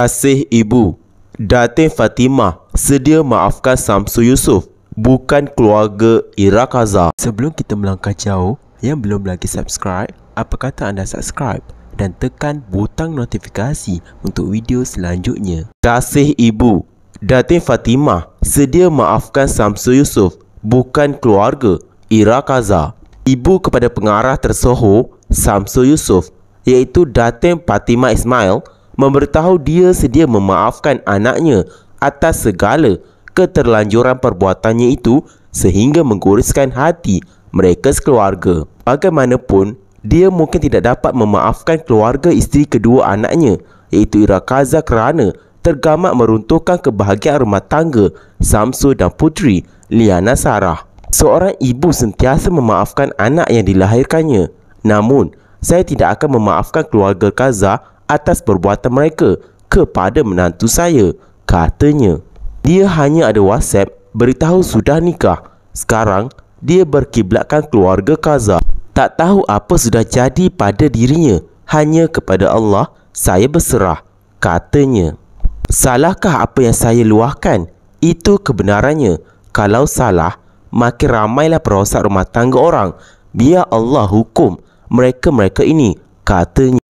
kasih ibu. Datin Fatimah sedia maafkan Samsu Yusuf, bukan keluarga Irakaza. Sebelum kita melangkah jauh, yang belum lagi subscribe, apa kata anda subscribe dan tekan butang notifikasi untuk video selanjutnya. Kasih ibu. Datin Fatimah sedia maafkan Samsu Yusuf, bukan keluarga Irakaza. Ibu kepada pengarah tersohor Samsu Yusuf, iaitu Datin Fatimah Ismail, memberitahu dia sedia memaafkan anaknya atas segala keterlanjuran perbuatannya itu sehingga menggoriskan hati mereka sekeluarga. Bagaimanapun, dia mungkin tidak dapat memaafkan keluarga isteri kedua anaknya iaitu Irakaza kerana tergamak meruntuhkan kebahagiaan rumah tangga Samsu dan puteri Liana Sarah. Seorang ibu sentiasa memaafkan anak yang dilahirkannya. Namun, saya tidak akan memaafkan keluarga Kazah atas perbuatan mereka kepada menantu saya, katanya. Dia hanya ada WhatsApp beritahu sudah nikah. Sekarang, dia berkiblatkan keluarga Kaza. Tak tahu apa sudah jadi pada dirinya. Hanya kepada Allah, saya berserah, katanya. Salahkah apa yang saya luahkan? Itu kebenarannya. Kalau salah, makin ramailah perosak rumah tangga orang. Biar Allah hukum mereka-mereka ini, katanya.